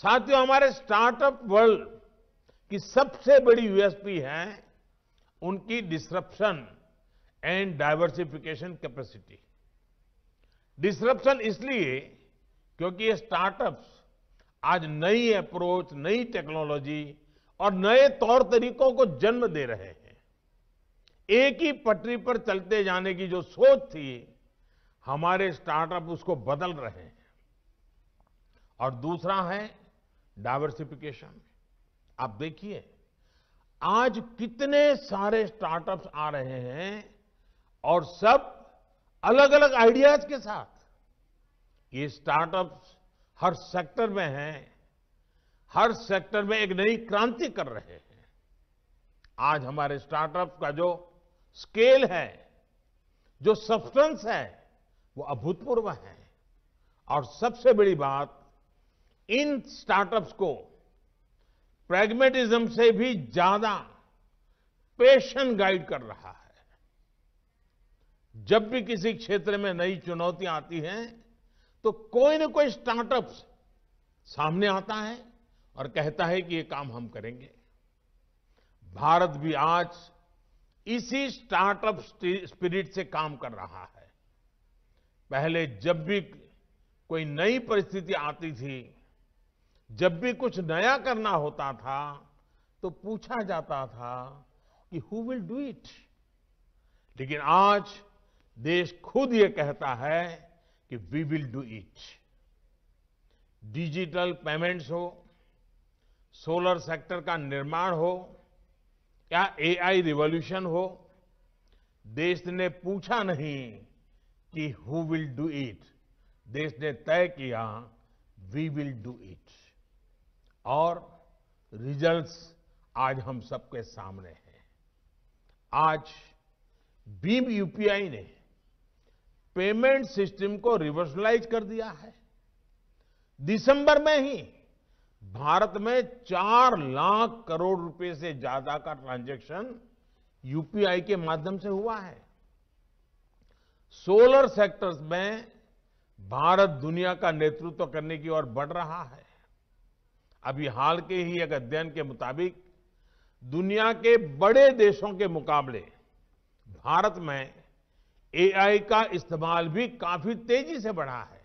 साथियों हमारे startup world की सबसे बड़ी यूएसपी है उनकी disruption and diversification capacity disruption इसलिए क्योंकि ये स्टार्टअप्स आज नई अप्रोच नई टेक्नोलॉजी और नए तौर तरीकों को जन्म दे रहे हैं एक ही पटरी पर चलते जाने की जो सोच थी हमारे स्टार्टअप उसको बदल रहे हैं और दूसरा है डायवर्सिफिकेशन आप देखिए आज कितने सारे स्टार्टअप्स आ रहे हैं और सब अलग अलग आइडियाज के साथ ये स्टार्टअप्स हर सेक्टर में हैं हर सेक्टर में एक नई क्रांति कर रहे हैं आज हमारे स्टार्टअप का जो स्केल है जो सब्सटेंस है वो अभूतपूर्व है और सबसे बड़ी बात इन स्टार्टअप्स को प्रेगमेटिज्म से भी ज्यादा पेशन गाइड कर रहा है जब भी किसी क्षेत्र में नई चुनौतियां आती हैं तो कोई ना कोई स्टार्टअप सामने आता है और कहता है कि ये काम हम करेंगे भारत भी आज इसी स्टार्टअप स्पिरिट से काम कर रहा है पहले जब भी कोई नई परिस्थिति आती थी जब भी कुछ नया करना होता था तो पूछा जाता था कि हु विल डू इट लेकिन आज देश खुद ये कहता है कि we will do it digital payments हो सोलर सेक्टर का निर्माण हो या एआई रिवॉल्यूशन हो देश ने पूछा नहीं कि हु विल डू इट देश ने तय किया वी विल डू इट और रिजल्ट्स आज हम सबके सामने हैं आज भीम यूपीआई ने पेमेंट सिस्टम को रिवर्सलाइज कर दिया है दिसंबर में ही भारत में चार लाख करोड़ रुपए से ज्यादा का ट्रांजैक्शन यूपीआई के माध्यम से हुआ है सोलर सेक्टर्स में भारत दुनिया का नेतृत्व करने की ओर बढ़ रहा है अभी हाल के ही एक अध्ययन के मुताबिक दुनिया के बड़े देशों के मुकाबले भारत में एआई का इस्तेमाल भी काफी तेजी से बढ़ा है